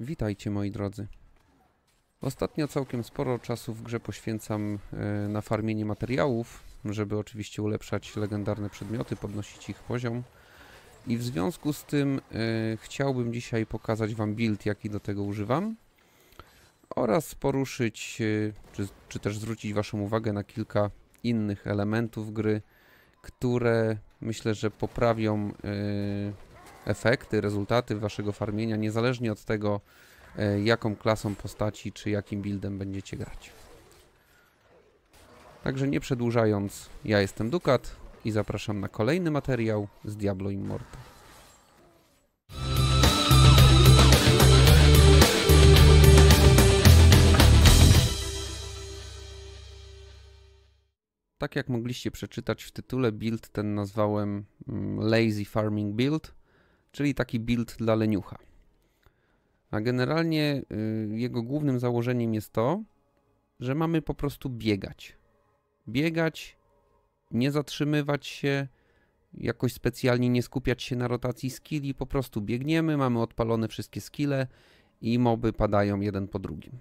Witajcie moi drodzy. Ostatnio całkiem sporo czasu w grze poświęcam e, na farmienie materiałów, żeby oczywiście ulepszać legendarne przedmioty, podnosić ich poziom. I w związku z tym e, chciałbym dzisiaj pokazać Wam build, jaki do tego używam. Oraz poruszyć, e, czy, czy też zwrócić Waszą uwagę na kilka innych elementów gry, które myślę, że poprawią efekty, rezultaty waszego farmienia, niezależnie od tego, e, jaką klasą postaci czy jakim buildem będziecie grać. Także nie przedłużając, ja jestem Dukat i zapraszam na kolejny materiał z Diablo Immortal. Tak jak mogliście przeczytać w tytule, build ten nazwałem mm, Lazy Farming Build czyli taki build dla leniucha. A generalnie y, jego głównym założeniem jest to, że mamy po prostu biegać. Biegać, nie zatrzymywać się, jakoś specjalnie nie skupiać się na rotacji skilli, po prostu biegniemy, mamy odpalone wszystkie skille i moby padają jeden po drugim.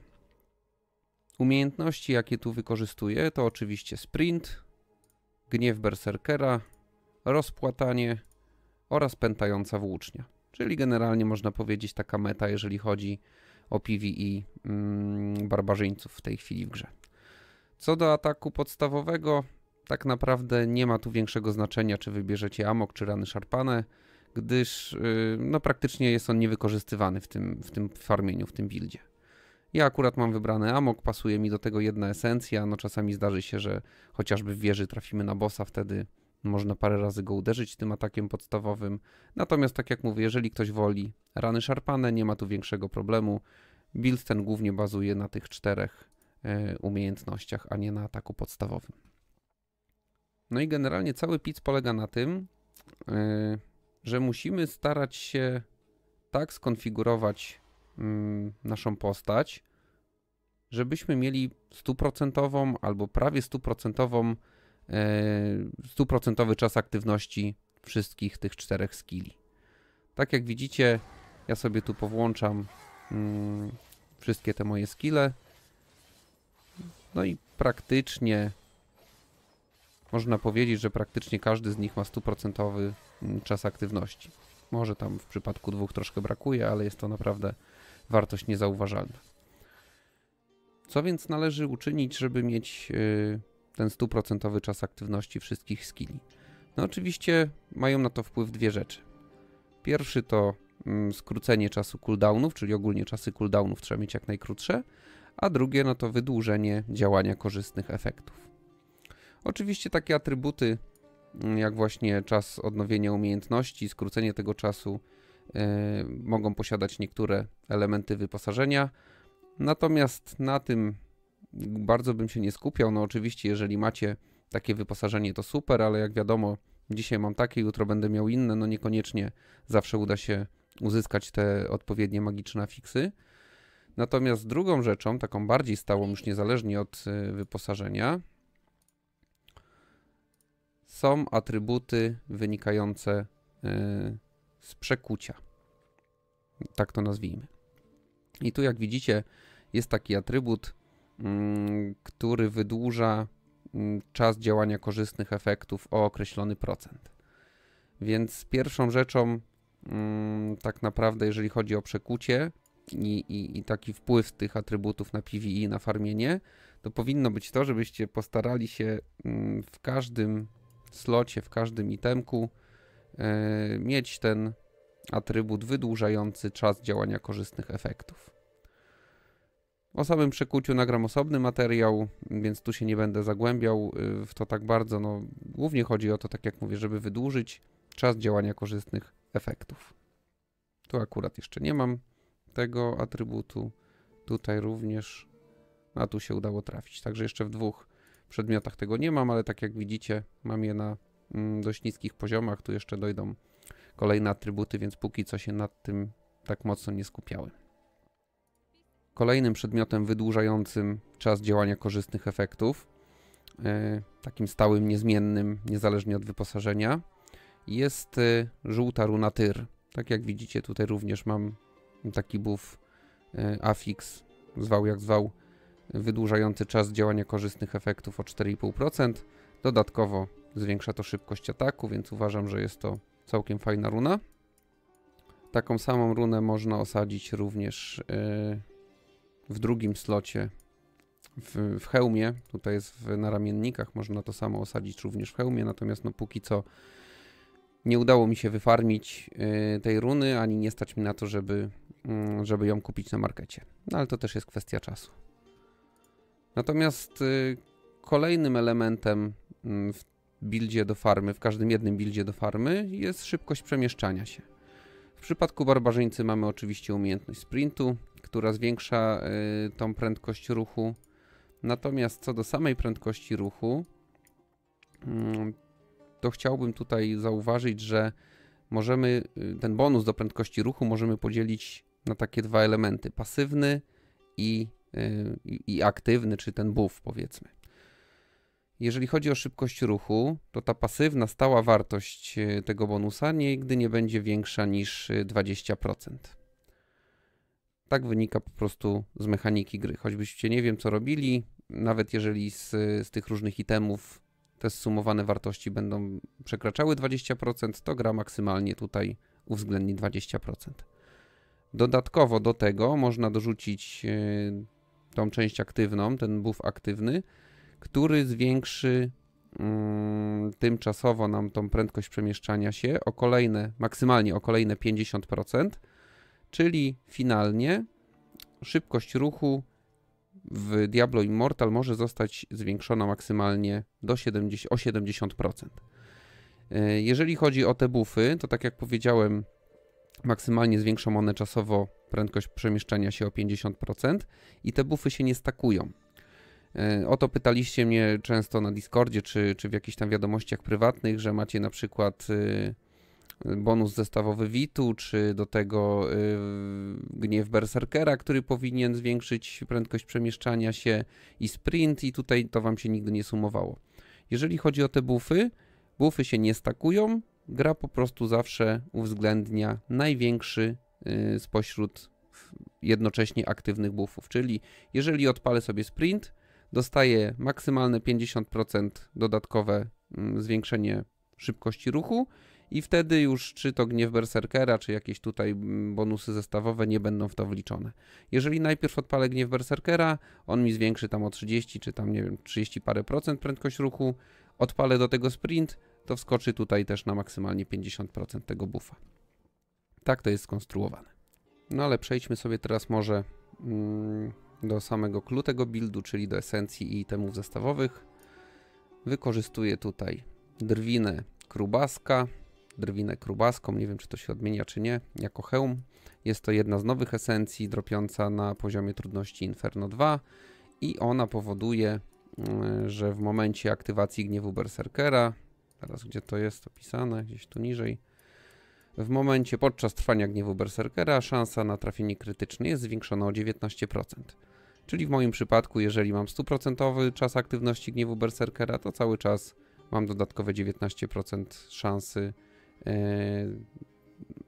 Umiejętności, jakie tu wykorzystuję, to oczywiście sprint, gniew berserkera, rozpłatanie, oraz pętająca włócznia. Czyli generalnie można powiedzieć taka meta, jeżeli chodzi o PvE mm, barbarzyńców w tej chwili w grze. Co do ataku podstawowego, tak naprawdę nie ma tu większego znaczenia, czy wybierzecie amok, czy rany szarpane, gdyż y, no, praktycznie jest on niewykorzystywany w tym, w tym farmieniu, w tym buildzie. Ja akurat mam wybrany amok, pasuje mi do tego jedna esencja, no czasami zdarzy się, że chociażby w wieży trafimy na bossa, wtedy można parę razy go uderzyć tym atakiem podstawowym. Natomiast tak jak mówię, jeżeli ktoś woli rany szarpane, nie ma tu większego problemu. Build ten głównie bazuje na tych czterech e, umiejętnościach, a nie na ataku podstawowym. No i generalnie cały piz polega na tym, e, że musimy starać się tak skonfigurować mm, naszą postać, żebyśmy mieli stuprocentową albo prawie stuprocentową E, stuprocentowy czas aktywności wszystkich tych czterech skilli. Tak jak widzicie, ja sobie tu powłączam mm, wszystkie te moje skille. No i praktycznie, można powiedzieć, że praktycznie każdy z nich ma stuprocentowy mm, czas aktywności. Może tam w przypadku dwóch troszkę brakuje, ale jest to naprawdę wartość niezauważalna. Co więc należy uczynić, żeby mieć... Y, ten stuprocentowy czas aktywności wszystkich skilli. No oczywiście mają na to wpływ dwie rzeczy. Pierwszy to mm, skrócenie czasu cooldownów, czyli ogólnie czasy cooldownów trzeba mieć jak najkrótsze, a drugie no to wydłużenie działania korzystnych efektów. Oczywiście takie atrybuty mm, jak właśnie czas odnowienia umiejętności, skrócenie tego czasu yy, mogą posiadać niektóre elementy wyposażenia. Natomiast na tym bardzo bym się nie skupiał. No oczywiście, jeżeli macie takie wyposażenie, to super, ale jak wiadomo, dzisiaj mam takie, jutro będę miał inne, no niekoniecznie zawsze uda się uzyskać te odpowiednie magiczne fiksy. Natomiast drugą rzeczą, taką bardziej stałą, już niezależnie od y, wyposażenia, są atrybuty wynikające y, z przekucia. Tak to nazwijmy. I tu, jak widzicie, jest taki atrybut Mm, który wydłuża mm, czas działania korzystnych efektów o określony procent. Więc pierwszą rzeczą, mm, tak naprawdę, jeżeli chodzi o przekucie i, i, i taki wpływ tych atrybutów na PVI, e, na farmienie, to powinno być to, żebyście postarali się w każdym slocie, w każdym itemku e, mieć ten atrybut wydłużający czas działania korzystnych efektów. O samym przekuciu nagram osobny materiał, więc tu się nie będę zagłębiał y, w to tak bardzo. No, głównie chodzi o to, tak jak mówię, żeby wydłużyć czas działania korzystnych efektów. Tu akurat jeszcze nie mam tego atrybutu. Tutaj również, a tu się udało trafić. Także jeszcze w dwóch przedmiotach tego nie mam, ale tak jak widzicie, mam je na mm, dość niskich poziomach. Tu jeszcze dojdą kolejne atrybuty, więc póki co się nad tym tak mocno nie skupiałem. Kolejnym przedmiotem wydłużającym czas działania korzystnych efektów, e, takim stałym, niezmiennym, niezależnie od wyposażenia, jest e, żółta runa tyr. Tak jak widzicie, tutaj również mam taki buff e, afix, zwał jak zwał, wydłużający czas działania korzystnych efektów o 4,5%. Dodatkowo zwiększa to szybkość ataku, więc uważam, że jest to całkiem fajna runa. Taką samą runę można osadzić również w drugim slocie w, w hełmie. Tutaj jest w, na ramiennikach, można to samo osadzić również w hełmie, natomiast no póki co nie udało mi się wyfarmić y, tej runy, ani nie stać mi na to, żeby, y, żeby ją kupić na markecie. No ale to też jest kwestia czasu. Natomiast y, kolejnym elementem mm, w bildzie do farmy, w każdym jednym bildzie do farmy jest szybkość przemieszczania się. W przypadku barbarzyńcy mamy oczywiście umiejętność sprintu, która zwiększa y, tą prędkość ruchu. Natomiast co do samej prędkości ruchu, mm, to chciałbym tutaj zauważyć, że możemy y, ten bonus do prędkości ruchu możemy podzielić na takie dwa elementy: pasywny i, y, i, i aktywny, czy ten buff, powiedzmy. Jeżeli chodzi o szybkość ruchu, to ta pasywna stała wartość tego bonusa nigdy nie będzie większa niż 20%. Tak wynika po prostu z mechaniki gry. Choćbyście nie wiem, co robili, nawet jeżeli z, z tych różnych itemów te sumowane wartości będą przekraczały 20%, to gra maksymalnie tutaj uwzględni 20%. Dodatkowo do tego można dorzucić e, tą część aktywną, ten buff aktywny, który zwiększy mm, tymczasowo nam tą prędkość przemieszczania się o kolejne, maksymalnie o kolejne 50%. Czyli finalnie szybkość ruchu w Diablo Immortal może zostać zwiększona maksymalnie do 70, o 70%. E, jeżeli chodzi o te buffy, to tak jak powiedziałem, maksymalnie zwiększą one czasowo prędkość przemieszczania się o 50% i te buffy się nie stakują. E, o to pytaliście mnie często na Discordzie, czy, czy w jakichś tam wiadomościach prywatnych, że macie na przykład y, bonus zestawowy Witu, czy do tego y, gniew Berserkera, który powinien zwiększyć prędkość przemieszczania się i sprint i tutaj to wam się nigdy nie sumowało. Jeżeli chodzi o te bufy, bufy się nie stakują, gra po prostu zawsze uwzględnia największy y, spośród jednocześnie aktywnych buffów, czyli jeżeli odpalę sobie sprint, dostaję maksymalne 50% dodatkowe mm, zwiększenie szybkości ruchu i wtedy już czy to gniew berserkera, czy jakieś tutaj mm, bonusy zestawowe nie będą w to wliczone. Jeżeli najpierw odpalę gniew berserkera, on mi zwiększy tam o 30 czy tam nie wiem 30 parę procent prędkość ruchu, odpalę do tego sprint, to wskoczy tutaj też na maksymalnie 50% tego buffa. Tak to jest skonstruowane. No ale przejdźmy sobie teraz może mm, do samego clue tego buildu, czyli do esencji i itemów zestawowych. Wykorzystuję tutaj drwinę krubaska, drwinę krubaską, nie wiem czy to się odmienia czy nie, jako hełm. Jest to jedna z nowych esencji dropiąca na poziomie trudności Inferno 2 i ona powoduje, mm, że w momencie aktywacji gniewu Berserkera, teraz gdzie to jest opisane, gdzieś tu niżej, w momencie podczas trwania gniewu Berserkera szansa na trafienie krytyczne jest zwiększona o 19%. Czyli w moim przypadku, jeżeli mam 100% czas aktywności gniewu Berserkera, to cały czas mam dodatkowe 19% szansy E,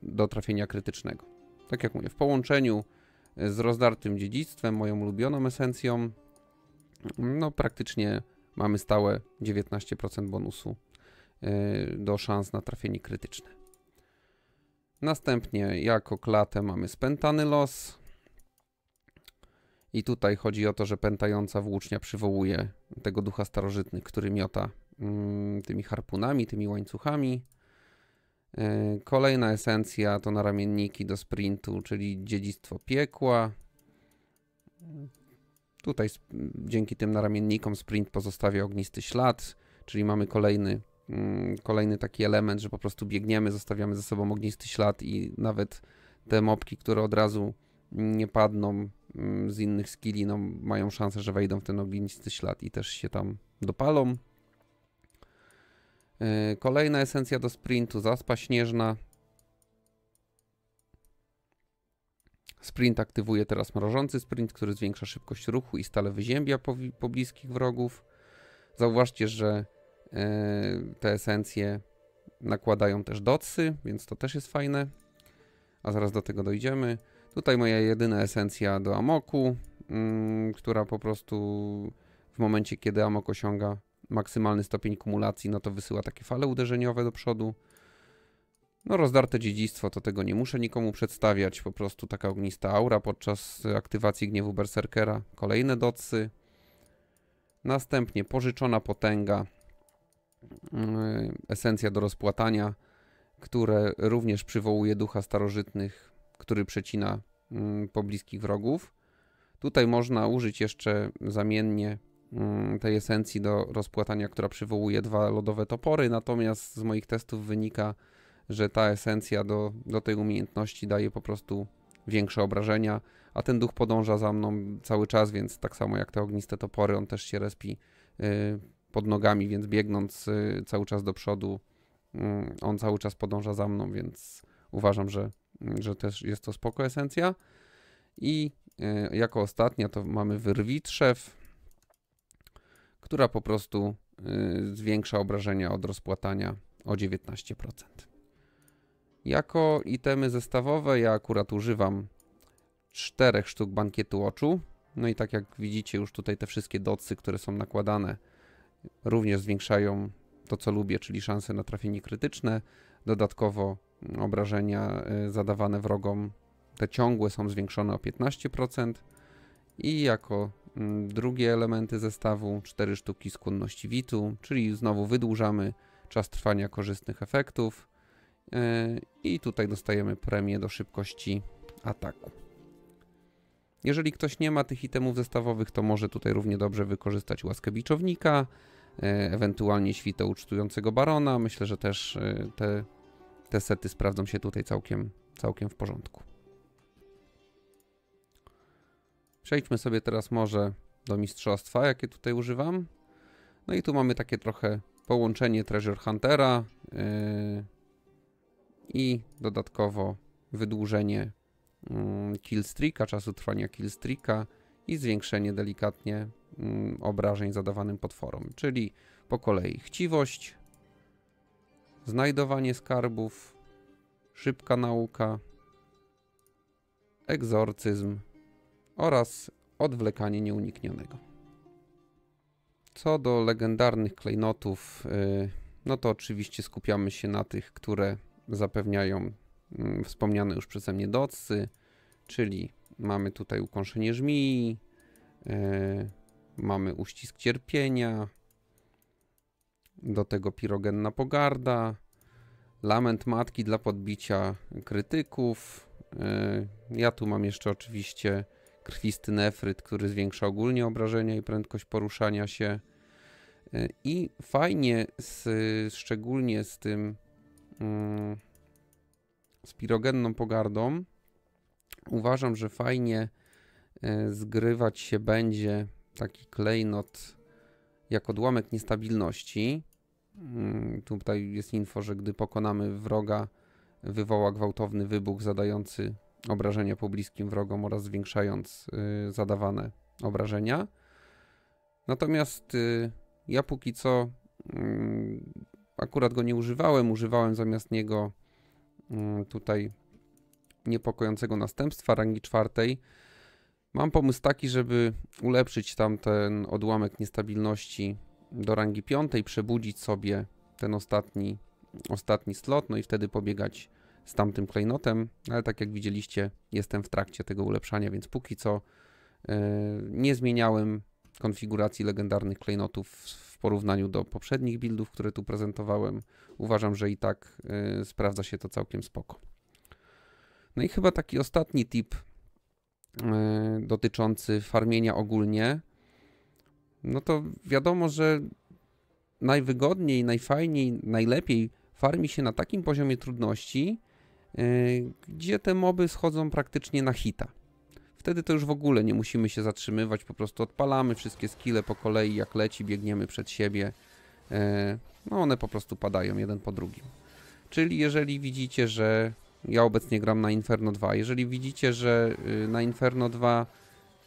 do trafienia krytycznego. Tak jak mówię, w połączeniu z rozdartym dziedzictwem, moją ulubioną esencją, no praktycznie mamy stałe 19% bonusu e, do szans na trafienie krytyczne. Następnie jako klatę mamy spętany los. I tutaj chodzi o to, że pętająca włócznia przywołuje tego ducha starożytnych, który miota mm, tymi harpunami, tymi łańcuchami. E, kolejna esencja to naramienniki do sprintu, czyli dziedzictwo piekła. E, tutaj dzięki tym naramiennikom sprint pozostawia ognisty ślad, czyli mamy kolejny, mm, kolejny taki element, że po prostu biegniemy, zostawiamy ze sobą ognisty ślad i nawet te mopki, które od razu nie padną mm, z innych skilli, no, mają szansę, że wejdą w ten ognisty ślad i też się tam dopalą. Y, kolejna esencja do sprintu, zaspa śnieżna. Sprint aktywuje teraz mrożący sprint, który zwiększa szybkość ruchu i stale wyziębia pobliskich wrogów. Zauważcie, że y, te esencje nakładają też dotsy, więc to też jest fajne. A zaraz do tego dojdziemy. Tutaj moja jedyna esencja do amoku, mm, która po prostu w momencie, kiedy amok osiąga maksymalny stopień kumulacji, no to wysyła takie fale uderzeniowe do przodu. No rozdarte dziedzictwo, to tego nie muszę nikomu przedstawiać, po prostu taka ognista aura podczas aktywacji gniewu Berserkera. Kolejne docy. Następnie pożyczona potęga, mm, esencja do rozpłatania, które również przywołuje ducha starożytnych, który przecina mm, pobliskich wrogów. Tutaj można użyć jeszcze zamiennie Mm, tej esencji do rozpłatania, która przywołuje dwa lodowe topory, natomiast z moich testów wynika, że ta esencja do, do tej umiejętności daje po prostu większe obrażenia, a ten duch podąża za mną cały czas, więc tak samo jak te ogniste topory, on też się respi y, pod nogami, więc biegnąc y, cały czas do przodu, mm, on cały czas podąża za mną, więc uważam, że, mm, że też jest to spoko esencja. I y, jako ostatnia to mamy wyrwitrzew, która po prostu y, zwiększa obrażenia od rozpłatania o 19%. Jako itemy zestawowe ja akurat używam czterech sztuk bankietu oczu. No i tak jak widzicie już tutaj te wszystkie docy, które są nakładane również zwiększają to co lubię, czyli szanse na trafienie krytyczne. Dodatkowo mm, obrażenia y, zadawane wrogom te ciągłe są zwiększone o 15% i jako Mm, drugie elementy zestawu, 4 sztuki skłonności witu, czyli znowu wydłużamy czas trwania korzystnych efektów. E, I tutaj dostajemy premię do szybkości ataku. Jeżeli ktoś nie ma tych itemów zestawowych, to może tutaj równie dobrze wykorzystać łaskę biczownika, e, ewentualnie świtę ucztującego barona. Myślę, że też e, te, te sety sprawdzą się tutaj całkiem, całkiem w porządku. Przejdźmy sobie teraz może do mistrzostwa, jakie tutaj używam. No i tu mamy takie trochę połączenie Treasure Huntera yy, i dodatkowo wydłużenie yy, killstreaka, czasu trwania killstreaka i zwiększenie delikatnie yy, obrażeń zadawanym potworom. Czyli po kolei chciwość, znajdowanie skarbów, szybka nauka, egzorcyzm oraz odwlekanie nieuniknionego. Co do legendarnych klejnotów, y, no to oczywiście skupiamy się na tych, które zapewniają mm, wspomniane już przeze mnie docy, czyli mamy tutaj ukąszenie żmii, y, mamy uścisk cierpienia, do tego pirogenna pogarda, lament matki dla podbicia krytyków. Y, ja tu mam jeszcze oczywiście krwisty nefryt, który zwiększa ogólnie obrażenia i prędkość poruszania się. Y, I fajnie, z, szczególnie z tym mm, z pirogenną pogardą, uważam, że fajnie y, zgrywać się będzie taki klejnot jako odłamek niestabilności. Mm, tutaj jest info, że gdy pokonamy wroga, wywoła gwałtowny wybuch zadający obrażenia po bliskim wrogom oraz zwiększając y, zadawane obrażenia. Natomiast y, ja póki co mm, akurat go nie używałem, używałem zamiast niego mm, tutaj niepokojącego następstwa rangi czwartej. Mam pomysł taki, żeby ulepszyć tam ten odłamek niestabilności do rangi piątej, przebudzić sobie ten ostatni, ostatni slot, no i wtedy pobiegać z tamtym klejnotem, no ale tak jak widzieliście, jestem w trakcie tego ulepszania, więc póki co e, nie zmieniałem konfiguracji legendarnych klejnotów w porównaniu do poprzednich buildów, które tu prezentowałem. Uważam, że i tak e, sprawdza się to całkiem spoko. No i chyba taki ostatni tip e, dotyczący farmienia ogólnie. No to wiadomo, że najwygodniej, najfajniej, najlepiej farmi się na takim poziomie trudności, Y, gdzie te moby schodzą praktycznie na hita. Wtedy to już w ogóle nie musimy się zatrzymywać, po prostu odpalamy wszystkie skille po kolei, jak leci, biegniemy przed siebie. E, no one po prostu padają jeden po drugim. Czyli jeżeli widzicie, że ja obecnie gram na Inferno 2, jeżeli widzicie, że y, na Inferno 2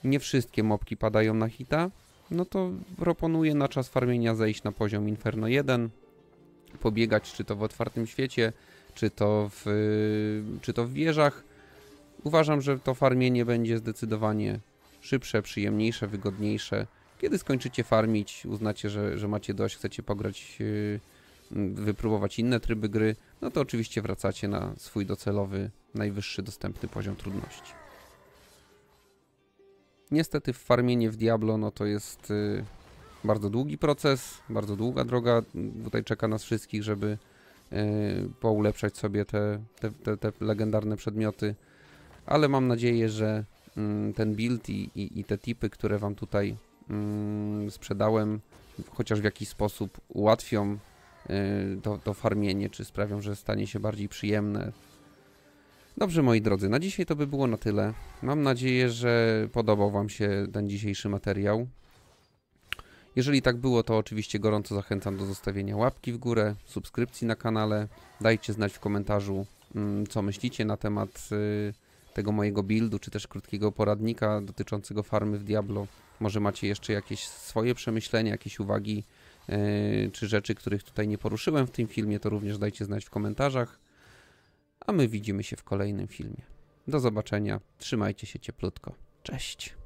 nie wszystkie mobki padają na hita, no to proponuję na czas farmienia zejść na poziom Inferno 1, pobiegać, czy to w otwartym świecie, czy to w, czy to w wieżach. Uważam, że to farmienie będzie zdecydowanie szybsze, przyjemniejsze, wygodniejsze. Kiedy skończycie farmić, uznacie, że, że macie dość, chcecie pograć, yy, wypróbować inne tryby gry, no to oczywiście wracacie na swój docelowy, najwyższy dostępny poziom trudności. Niestety w farmienie w Diablo no to jest yy, bardzo długi proces, bardzo długa droga tutaj czeka nas wszystkich, żeby e, poulepszać sobie te, te, te, te, legendarne przedmioty, ale mam nadzieję, że mm, ten build i, i, i, te tipy, które Wam tutaj mm, sprzedałem, chociaż w jakiś sposób ułatwią e, to, to farmienie, czy sprawią, że stanie się bardziej przyjemne, Dobrze moi drodzy, na dzisiaj to by było na tyle. Mam nadzieję, że podobał Wam się ten dzisiejszy materiał. Jeżeli tak było, to oczywiście gorąco zachęcam do zostawienia łapki w górę, subskrypcji na kanale. Dajcie znać w komentarzu, mm, co myślicie na temat y, tego mojego buildu, czy też krótkiego poradnika dotyczącego farmy w Diablo. Może macie jeszcze jakieś swoje przemyślenia, jakieś uwagi, y, czy rzeczy, których tutaj nie poruszyłem w tym filmie, to również dajcie znać w komentarzach. A my widzimy się w kolejnym filmie. Do zobaczenia, trzymajcie się cieplutko. Cześć!